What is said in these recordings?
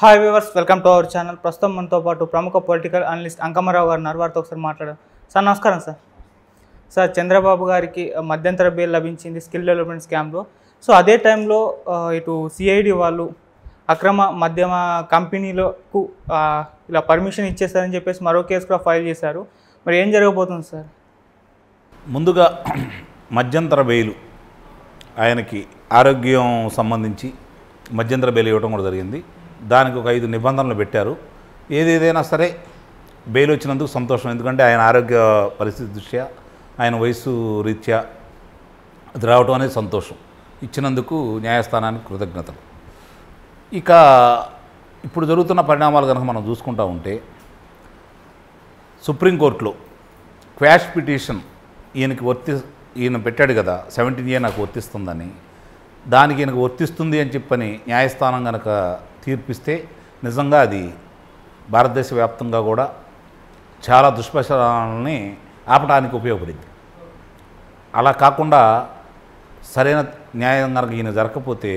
hi viewers welcome to our channel ప్రస్తుతం మనతో పాటు ప్రముఖ పొలిటికల్ అనలిస్ట్ అంకమరావు గారు నర్వార్తో ఒకసారి మాట్లాడారు సార్ నమస్కారం సార్ సార్ చంద్రబాబు గారికి మధ్యంతర బిల్ లభించింది స్కిల్ డెవలప్మెంట్ స్కామ్లో సో అదే టైంలో ఇటు సిఐడి వాళ్ళు అక్రమ మధ్యమ కంపెనీలకు ఇలా పర్మిషన్ ఇచ్చేస్తారని చెప్పేసి మరో కేసు కూడా ఫైల్ చేశారు మరి ఏం జరగబోతుంది సార్ ముందుగా మధ్యంతర బెయిల్ ఆయనకి ఆరోగ్యం సంబంధించి మధ్యంతర బెయిల్ ఇవ్వడం కూడా జరిగింది దానికి ఒక ఐదు నిబంధనలు పెట్టారు ఏదేదైనా సరే బెయిల్ వచ్చినందుకు సంతోషం ఎందుకంటే ఆయన ఆరోగ్య పరిస్థితి దృష్ట్యా ఆయన వయసు రీత్యా అది రావటం అనేది సంతోషం ఇచ్చినందుకు న్యాయస్థానానికి కృతజ్ఞతలు ఇక ఇప్పుడు జరుగుతున్న పరిణామాలు కనుక మనం చూసుకుంటా ఉంటే సుప్రీంకోర్టులో క్వాష్ పిటిషన్ ఈయనకి వర్తి ఈయన పెట్టాడు కదా సెవెంటీన్ ఏ నాకు వర్తిస్తుందని దానికి ఈయనకు వర్తిస్తుంది అని చెప్పని న్యాయస్థానం కనుక తీర్పిస్తే నిజంగా అది భారతదేశ వ్యాప్తంగా కూడా చాలా దుష్ప్రచారాలని ఆపడానికి ఉపయోగపడింది అలా కాకుండా సరైన న్యాయం కనుక ఈయన జరగకపోతే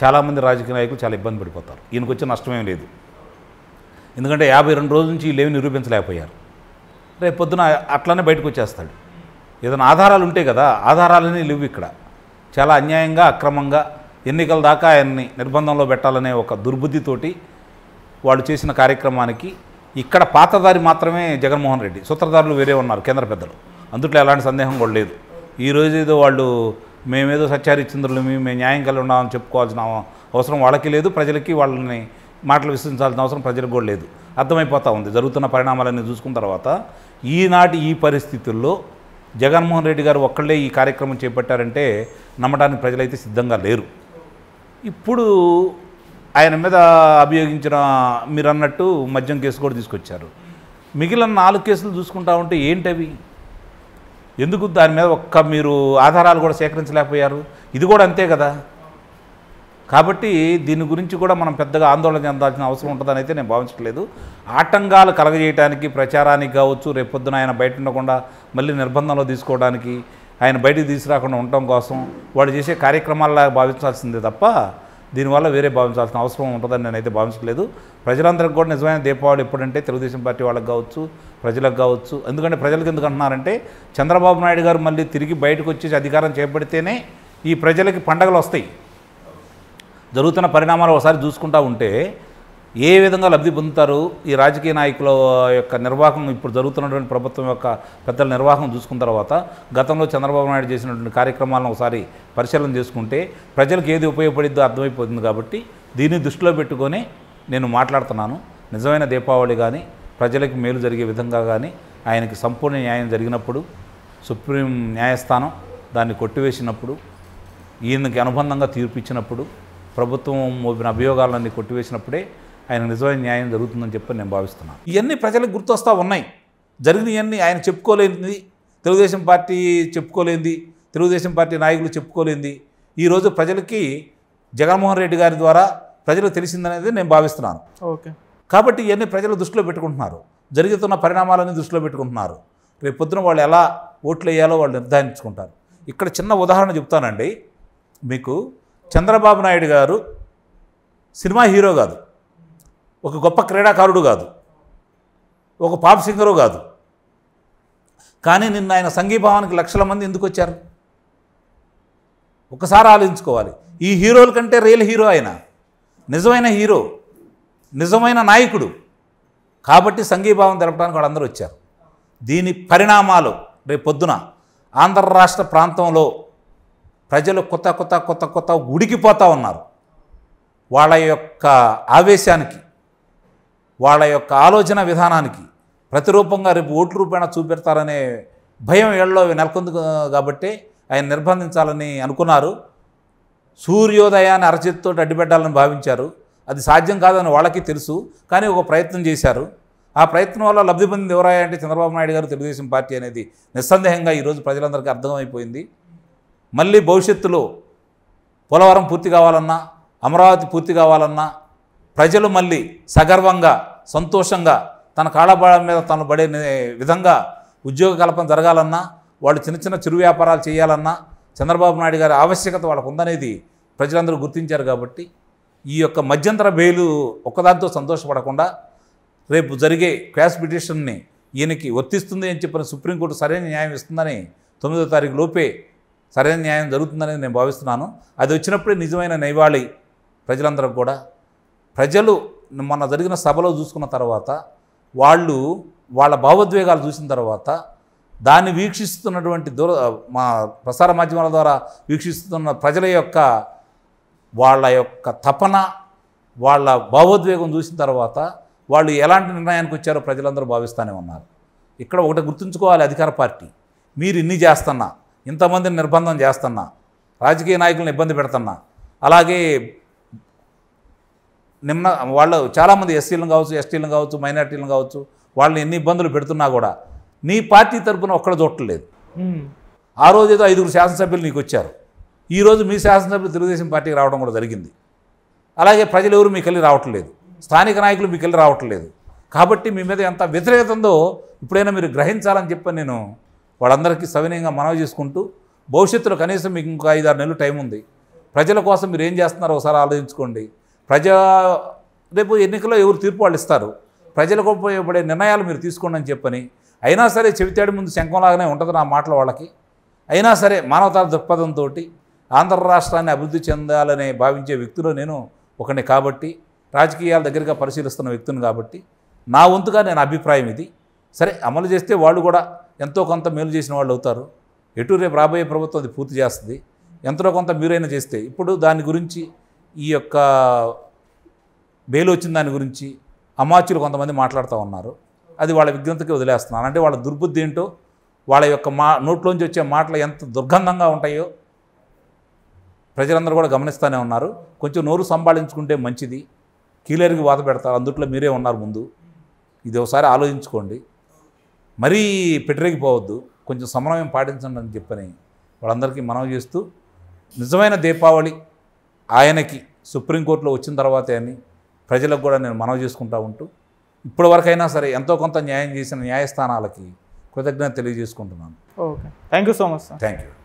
చాలామంది రాజకీయ నాయకులు చాలా ఇబ్బంది పడిపోతారు ఈయనకు వచ్చే నష్టమేం లేదు ఎందుకంటే యాభై రెండు రోజుల నుంచి వీళ్ళేమి నిరూపించలేకపోయారు రేపు పొద్దున అట్లనే బయటకు వచ్చేస్తాడు ఏదైనా ఆధారాలు ఉంటాయి కదా ఆధారాలని లేవు ఇక్కడ చాలా అన్యాయంగా అక్రమంగా ఎన్నికల దాకా ఆయన్ని నిర్బంధంలో పెట్టాలనే ఒక దుర్బుద్ధితోటి వాళ్ళు చేసిన కార్యక్రమానికి ఇక్కడ పాతదారి మాత్రమే జగన్మోహన్ రెడ్డి సూత్రధారులు వేరే ఉన్నారు కేంద్ర పెద్దలు అందుట్లో ఎలాంటి సందేహం కూడా లేదు ఈరోజు ఏదో వాళ్ళు మేమేదో సత్యారిచంద్రులు మేము న్యాయం కలిగి ఉన్నామని చెప్పుకోవాల్సిన అవసరం వాళ్ళకి లేదు ప్రజలకి వాళ్ళని మాటలు విశ్వసించాల్సిన అవసరం ప్రజలకు కూడా లేదు అర్థమైపోతూ ఉంది జరుగుతున్న పరిణామాలన్నీ చూసుకున్న తర్వాత ఈనాటి ఈ పరిస్థితుల్లో జగన్మోహన్ రెడ్డి గారు ఒక్కళ్ళే ఈ కార్యక్రమం చేపట్టారంటే నమ్మడానికి ప్రజలైతే సిద్ధంగా లేరు ఇప్పుడు ఆయన మీద అభియోగించిన మీరు అన్నట్టు మద్యం కేసు కూడా తీసుకొచ్చారు మిగిలిన నాలుగు కేసులు చూసుకుంటా ఉంటే ఏంటవి ఎందుకు దాని మీద ఒక్క మీరు ఆధారాలు కూడా సేకరించలేకపోయారు ఇది కూడా అంతే కదా కాబట్టి దీని గురించి కూడా మనం పెద్దగా ఆందోళన చెందాల్సిన అవసరం ఉంటుందని అయితే నేను భావించట్లేదు ఆటంకాలు కలగజేయడానికి ప్రచారానికి కావచ్చు రేపొద్దున ఆయన బయట ఉండకుండా మళ్ళీ నిర్బంధంలో తీసుకోవడానికి ఆయన బయటికి తీసుకురాకుండా ఉండటం కోసం వాడు చేసే కార్యక్రమాల్లో భావించాల్సిందే తప్ప దీనివల్ల వేరే భావించాల్సిన అవసరం ఉంటుందని నేనైతే భావించలేదు ప్రజలందరికీ కూడా నిజమైన దీపావళి ఎప్పుడంటే తెలుగుదేశం పార్టీ వాళ్ళకి కావచ్చు ప్రజలకు కావచ్చు ఎందుకంటే ప్రజలకు ఎందుకు అంటున్నారంటే చంద్రబాబు నాయుడు గారు మళ్ళీ తిరిగి బయటకు వచ్చేసి అధికారం చేపడితేనే ఈ ప్రజలకి పండగలు వస్తాయి జరుగుతున్న పరిణామాలు ఒకసారి చూసుకుంటూ ఉంటే ఏ విధంగా లబ్ధి పొందుతారు ఈ రాజకీయ నాయకుల యొక్క నిర్వాహం ఇప్పుడు జరుగుతున్నటువంటి ప్రభుత్వం యొక్క పెద్దల నిర్వాహం చూసుకున్న తర్వాత గతంలో చంద్రబాబు నాయుడు చేసినటువంటి కార్యక్రమాలను ఒకసారి పరిశీలన చేసుకుంటే ప్రజలకు ఏది ఉపయోగపడిద్దో అర్థమైపోతుంది కాబట్టి దీన్ని దృష్టిలో పెట్టుకొని నేను మాట్లాడుతున్నాను నిజమైన దీపావళి కానీ ప్రజలకు మేలు జరిగే విధంగా కానీ ఆయనకి సంపూర్ణ న్యాయం జరిగినప్పుడు సుప్రీం న్యాయస్థానం దాన్ని కొట్టివేసినప్పుడు ఈయనకి అనుబంధంగా తీర్పిచ్చినప్పుడు ప్రభుత్వం మోపిన అభియోగాలన్నీ కొట్టివేసినప్పుడే ఆయన నిజమైన న్యాయం జరుగుతుందని చెప్పి నేను భావిస్తున్నాను ఇవన్నీ ప్రజలకు గుర్తొస్తూ ఉన్నాయి జరిగినవన్నీ ఆయన చెప్పుకోలేనిది తెలుగుదేశం పార్టీ చెప్పుకోలేనిది తెలుగుదేశం పార్టీ నాయకులు చెప్పుకోలేనిది ఈరోజు ప్రజలకి జగన్మోహన్ రెడ్డి గారి ద్వారా ప్రజలు తెలిసిందనేది నేను భావిస్తున్నాను ఓకే కాబట్టి ఇవన్నీ ప్రజలు దృష్టిలో పెట్టుకుంటున్నారు జరుగుతున్న పరిణామాలన్నీ దృష్టిలో పెట్టుకుంటున్నారు రేపు పొద్దున వాళ్ళు ఎలా ఓట్లు వేయాలో వాళ్ళు నిర్ధారించుకుంటారు ఇక్కడ చిన్న ఉదాహరణ చెప్తానండి మీకు చంద్రబాబు నాయుడు గారు సినిమా హీరో కాదు ఒక గొప్ప క్రీడాకారుడు కాదు ఒక పాప్ సింగరు కాదు కానీ నిన్న ఆయన సంఘీభావానికి లక్షల మంది ఎందుకు వచ్చారు ఒకసారి ఆలోచించుకోవాలి ఈ హీరోల కంటే రియల్ హీరో ఆయన నిజమైన హీరో నిజమైన నాయకుడు కాబట్టి సంఘీభావం తెలపడానికి వాళ్ళందరూ వచ్చారు దీని పరిణామాలు రేపు పొద్దున ఆంధ్ర రాష్ట్ర ప్రాంతంలో ప్రజలు కొత్త కొత్త కొత్త కొత్త ఉడికిపోతూ ఉన్నారు వాళ్ళ యొక్క ఆవేశానికి వాళ్ళ యొక్క ఆలోచన విధానానికి ప్రతిరూపంగా రేపు ఓటు రూపేణ చూపెడతారనే భయం ఏళ్ళలో నెలకొంది కాబట్టి ఆయన నిర్బంధించాలని అనుకున్నారు సూర్యోదయాన్ని అరచేతితో అడ్డుపెట్టాలని భావించారు అది సాధ్యం కాదని వాళ్ళకి తెలుసు కానీ ఒక ప్రయత్నం చేశారు ఆ ప్రయత్నం వల్ల లబ్ధి పొందింది ఎవరాయంటే చంద్రబాబు నాయుడు గారు తెలుగుదేశం పార్టీ అనేది నిస్సందేహంగా ఈరోజు ప్రజలందరికీ అర్థమైపోయింది మళ్ళీ భవిష్యత్తులో పోలవరం పూర్తి కావాలన్నా అమరావతి పూర్తి కావాలన్నా ప్రజలు మళ్ళీ సగర్వంగా సంతోషంగా తన కాళ్ళబాళం మీద తను పడే విధంగా ఉద్యోగ కల్పన జరగాలన్నా వాళ్ళు చిన్న చిన్న చిరు వ్యాపారాలు చేయాలన్నా చంద్రబాబు నాయుడు గారి ఆవశ్యకత వాళ్ళకు ఉందనేది ప్రజలందరూ గుర్తించారు కాబట్టి ఈ యొక్క మధ్యంతర బెయిలు ఒక్కదాంతో సంతోషపడకుండా రేపు జరిగే క్యాష్ పిటిషన్ని ఈయనకి వర్తిస్తుంది అని చెప్పిన సుప్రీంకోర్టు సరైన న్యాయం ఇస్తుందని తొమ్మిదో తారీఖు లోపే సరైన న్యాయం జరుగుతుందని నేను భావిస్తున్నాను అది వచ్చినప్పుడే నిజమైన నైవాళి ప్రజలందరూ కూడా ప్రజలు మొన్న జరిగిన సభలో చూసుకున్న తర్వాత వాళ్ళు వాళ్ళ భావోద్వేగాలు చూసిన తర్వాత దాన్ని వీక్షిస్తున్నటువంటి దూర మా ప్రసార మాధ్యమాల ద్వారా వీక్షిస్తున్న ప్రజల యొక్క వాళ్ళ యొక్క తపన వాళ్ళ భావోద్వేగం చూసిన తర్వాత వాళ్ళు ఎలాంటి నిర్ణయానికి వచ్చారో ప్రజలందరూ భావిస్తూనే ఉన్నారు ఇక్కడ ఒకటి గుర్తుంచుకోవాలి అధికార పార్టీ మీరు ఇన్ని చేస్తున్నా ఇంతమందిని నిర్బంధం చేస్తున్నా రాజకీయ నాయకులను ఇబ్బంది పెడుతున్నా అలాగే నిమ్మ వాళ్ళు చాలామంది ఎస్సీలను కావచ్చు ఎస్టీలను కావచ్చు మైనార్టీలను కావచ్చు వాళ్ళని ఎన్ని ఇబ్బందులు పెడుతున్నా కూడా నీ పార్టీ తరఫున ఒక్కడ చూడలేదు ఆ రోజు ఏదో ఐదుగురు శాసనసభ్యులు నీకు వచ్చారు ఈరోజు మీ శాసనసభ్యులు తెలుగుదేశం పార్టీకి రావడం కూడా జరిగింది అలాగే ప్రజలు ఎవరు మీకు వెళ్ళి రావట్లేదు స్థానిక నాయకులు మీకు వెళ్ళి రావట్లేదు కాబట్టి మీ మీద ఎంత వ్యతిరేకత ఉందో ఇప్పుడైనా మీరు గ్రహించాలని చెప్పి నేను వాళ్ళందరికీ సవినయంగా మనవి చేసుకుంటూ భవిష్యత్తులో కనీసం మీకు ఇంకా ఐదారు నెలలు టైం ఉంది ప్రజల కోసం మీరు ఏం చేస్తున్నారో ఒకసారి ఆలోచించుకోండి ప్రజా రేపు ఎన్నికల్లో ఎవరు తీర్పు వాళ్ళు ఇస్తారు ప్రజలకు ఉపయోగపడే నిర్ణయాలు మీరు తీసుకోండి అని చెప్పని అయినా సరే చెవితేడు ముందు శంఖంలాగానే ఉంటుంది నా మాటలు వాళ్ళకి అయినా సరే మానవతా దృక్పథంతో ఆంధ్ర రాష్ట్రాన్ని అభివృద్ధి చెందాలని భావించే వ్యక్తులు నేను ఒకని కాబట్టి రాజకీయాల దగ్గరగా పరిశీలిస్తున్న వ్యక్తుని కాబట్టి నా వంతుగా నేను అభిప్రాయం ఇది సరే అమలు చేస్తే వాళ్ళు కూడా ఎంతో కొంత మేలు చేసిన వాళ్ళు అవుతారు ఎటు రేపు రాబోయే ప్రభుత్వం అది పూర్తి చేస్తుంది ఎంతో కొంత మీరైనా చేస్తే ఇప్పుడు దాని గురించి ఈ యొక్క బెయిల్ వచ్చిన దాని గురించి అమాచులు కొంతమంది మాట్లాడుతూ ఉన్నారు అది వాళ్ళ విజ్ఞతకి వదిలేస్తున్నాను అంటే వాళ్ళ దుర్బుద్ధి ఏంటో వాళ్ళ యొక్క మా నోట్లోంచి వచ్చే మాటలు ఎంత దుర్గంధంగా ఉంటాయో ప్రజలందరూ కూడా గమనిస్తూనే ఉన్నారు కొంచెం నోరు సంభాళించుకుంటే మంచిది కీలరికి వాత పెడతారు అందుట్లో మీరే ఉన్నారు ముందు ఇది ఒకసారి ఆలోచించుకోండి మరీ పెట్టిరెగిపోవద్దు కొంచెం సమన్వయం పాటించండి అని చెప్పని వాళ్ళందరికీ మనవి చేస్తూ నిజమైన దీపావళి ఆయనకి సుప్రీంకోర్టులో వచ్చిన తర్వాతే అని ప్రజలకు కూడా నేను మనవి చేసుకుంటూ ఉంటూ ఇప్పటివరకైనా సరే ఎంతో కొంత న్యాయం చేసిన న్యాయస్థానాలకి కృతజ్ఞత తెలియజేసుకుంటున్నాను okay thank you so much thank you